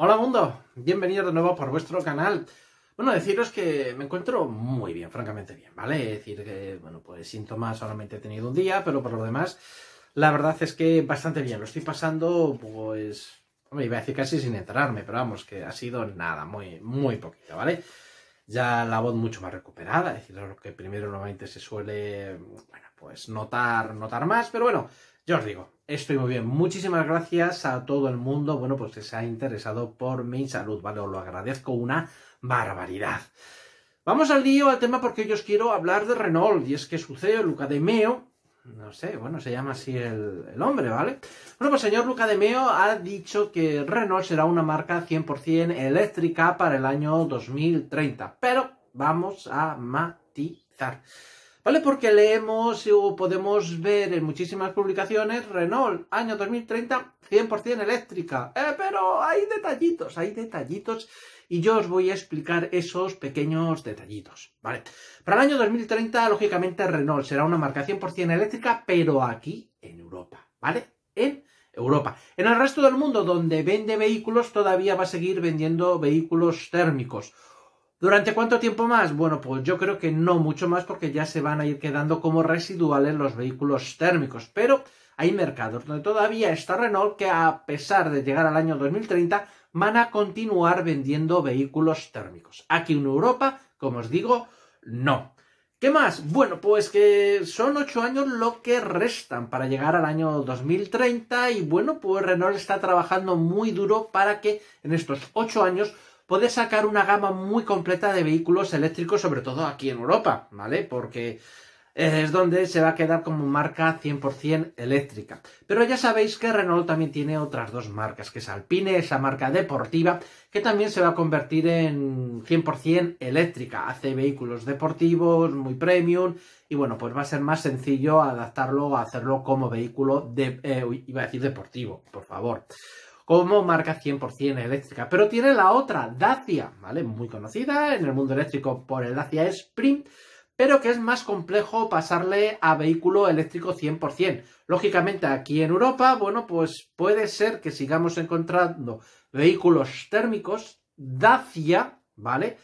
Hola mundo, bienvenidos de nuevo por vuestro canal. Bueno, deciros que me encuentro muy bien, francamente bien, ¿vale? Es decir, que, bueno, pues síntomas solamente he tenido un día, pero por lo demás, la verdad es que bastante bien. Lo estoy pasando, pues, me iba a decir casi sin entrarme, pero vamos, que ha sido nada, muy, muy poquito, ¿vale? Ya la voz mucho más recuperada, es decir, lo que primero normalmente se suele, bueno, pues notar, notar más, pero bueno, yo os digo, estoy muy bien. Muchísimas gracias a todo el mundo, bueno, pues que se ha interesado por mi salud, ¿vale? Os lo agradezco una barbaridad. Vamos al lío, al tema, porque yo os quiero hablar de Renault, y es que sucede Luca de Meo, no sé, bueno, se llama así el, hombre, ¿vale? Bueno, pues señor Luca de Meo ha dicho que Renault será una marca 100% eléctrica para el año 2030, pero vamos a matizar. ¿vale? Porque leemos o podemos ver en muchísimas publicaciones Renault, año 2030, 100% eléctrica. Eh, pero hay detallitos, hay detallitos y yo os voy a explicar esos pequeños detallitos, ¿vale? Para el año 2030, lógicamente, Renault será una marca 100% eléctrica, pero aquí en Europa, ¿vale? En Europa. En el resto del mundo, donde vende vehículos, todavía va a seguir vendiendo vehículos térmicos ¿Durante cuánto tiempo más? Bueno, pues yo creo que no mucho más porque ya se van a ir quedando como residuales los vehículos térmicos, pero hay mercados donde todavía está Renault que a pesar de llegar al año 2030 van a continuar vendiendo vehículos térmicos. Aquí en Europa, como os digo, no. ¿Qué más? Bueno, pues que son ocho años lo que restan para llegar al año 2030 y bueno, pues Renault está trabajando muy duro para que en estos ocho años puede sacar una gama muy completa de vehículos eléctricos, sobre todo aquí en Europa, ¿vale? Porque eh, es donde se va a quedar como marca 100% eléctrica. Pero ya sabéis que Renault también tiene otras dos marcas, que es Alpine, esa marca deportiva, que también se va a convertir en 100% eléctrica. Hace vehículos deportivos muy premium y bueno, pues va a ser más sencillo adaptarlo hacerlo como vehículo de, eh, iba a decir deportivo, por favor como marca 100% eléctrica. Pero tiene la otra, Dacia, ¿vale? Muy conocida en el mundo eléctrico por el Dacia Sprint, pero que es más complejo pasarle a vehículo eléctrico 100%. Lógicamente aquí en Europa, bueno, pues puede ser que sigamos encontrando vehículos térmicos Dacia, ¿vale?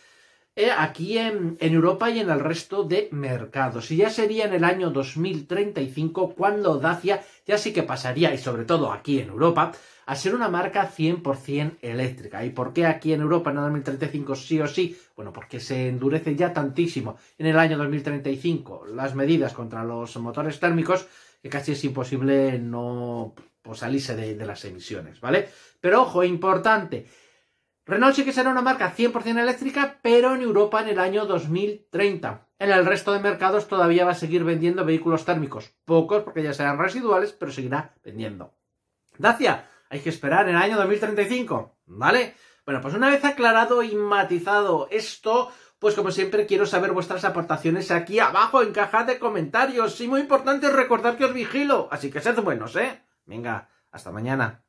Eh, aquí en, Europa y en el resto de mercados. Y ya sería en el año 2035 cuando Dacia ya sí que pasaría, y sobre todo aquí en Europa, a ser una marca 100% eléctrica. ¿Y por qué aquí en Europa en el 2035 sí o sí? Bueno, porque se endurece ya tantísimo en el año 2035 las medidas contra los motores térmicos que casi es imposible no pues, salirse de las emisiones, ¿vale? Pero ojo, importante, Renault sí que será una marca 100% eléctrica, pero en Europa en el año 2030. En el resto de mercados todavía va a seguir vendiendo vehículos térmicos, pocos porque ya serán residuales, pero seguirá vendiendo. Dacia, hay que esperar en el año 2035, ¿vale? Bueno, pues una vez aclarado y matizado esto, pues como siempre quiero saber vuestras aportaciones aquí abajo en caja de comentarios. Y muy importante recordar que os vigilo, así que sed buenos, ¿eh? Venga, hasta mañana.